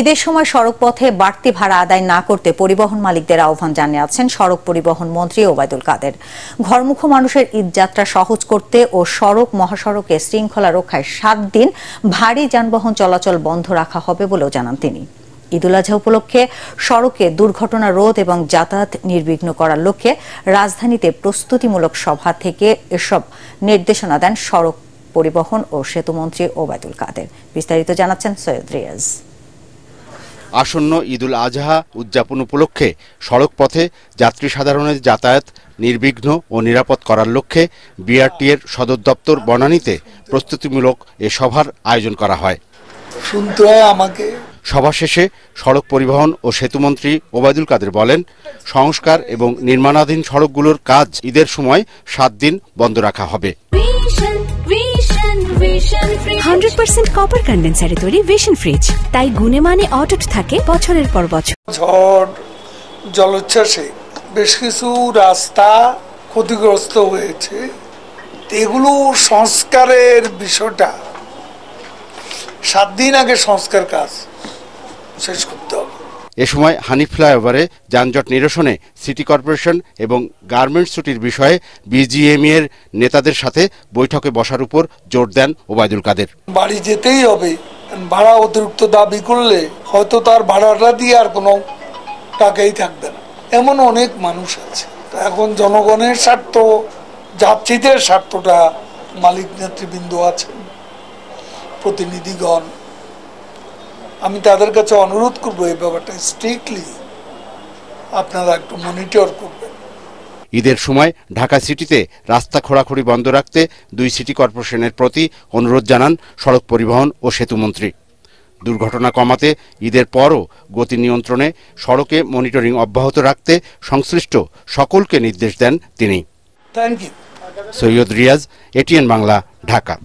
ঈদের সময় সড়ক পথে বাড়তি ভাড়া আদায় না করতে পরিবহন মালিকদের আহ্বান জানিয়েছেন সড়ক পরিবহন মন্ত্রী ওবায়দুল কাদের ঘরমুখ মানুষের ঈদযাত্রা সহজ করতে ও সড়ক মহাসড়কে শৃঙ্খলা রক্ষায় সাত দিন ভারী যানবাহন চলাচল বন্ধ রাখা হবে বলেও জানান তিনি ঈদুল আজহা উপলক্ষে সড়কে দুর্ঘটনা রোধ এবং যাতায়াত নির্বিঘ্ন করার লক্ষ্যে রাজধানীতে প্রস্তুতিমূলক সভা থেকে এসব নির্দেশনা দেন সড়ক পরিবহন ও সেতুমন্ত্রী ওবায়দুল কাদের বিস্তারিত জানাচ্ছেন সৈয়দ রিয়াজ আসন্ন ঈদুল আজহা উদযাপন উপলক্ষে সড়কপথে যাত্রী সাধারণের যাতায়াত নির্বিঘ্ন ও নিরাপদ করার লক্ষ্যে বিআরটিএর সদর দপ্তর বনানীতে প্রস্তুতিমূলক এ সভার আয়োজন করা হয় হয় আমাকে সভা শেষে সড়ক পরিবহন ও সেতুমন্ত্রী ওবায়দুল কাদের বলেন সংস্কার এবং নির্মাণাধীন সড়কগুলোর কাজ ঈদের সময় সাত দিন বন্ধ রাখা হবে হান্ড্রেড পার্সেন্ট কপার কন্ডেন্সারে তৈরি ভিশন ফ্রিজ তাই গুনে মানে অটুট থাকে বছরের পর বছর ঝড় জলোচ্ছ্বাসে বেশ কিছু রাস্তা ক্ষতিগ্রস্ত হয়েছে এগুলো সংস্কারের বিষয়টা সাত দিন আগে সংস্কার কাজ শেষ করতে হবে এ সময় হানি ফ্লাইওভারে যানজট নিরসনে সিটি কর্পোরেশন এবং গার্মেন্টস ছুটির বিষয়ে বিজিএমই এর নেতাদের সাথে বৈঠকে বসার উপর জোর দেন ওবায়দুল কাদের বাড়ি যেতেই হবে ভাড়া অতিরিক্ত দাবি করলে হয়তো তার ভাড়াটা দিয়ে আর কোনো টাকাই থাকবে না এমন অনেক মানুষ আছে এখন জনগণের স্বার্থ যাত্রীদের স্বার্থটা মালিক নেতৃবৃন্দ আছেন প্রতিনিধিগণ আমি তাদের কাছে অনুরোধ করবো এই ব্যাপারটা স্ট্রিক্টলি আপনারা একটু মনিটর করবেন ঈদের সময় ঢাকা সিটিতে রাস্তা খোঁড়াখুড়ি বন্ধ রাখতে দুই সিটি কর্পোরেশনের প্রতি অনুরোধ জানান সড়ক পরিবহন ও সেতুমন্ত্রী দুর্ঘটনা কমাতে ঈদের পরও গতি নিয়ন্ত্রণে সড়কে মনিটরিং অব্যাহত রাখতে সংশ্লিষ্ট সকলকে নির্দেশ দেন তিনি সৈয়দ রিয়াজ এটিএন বাংলা ঢাকা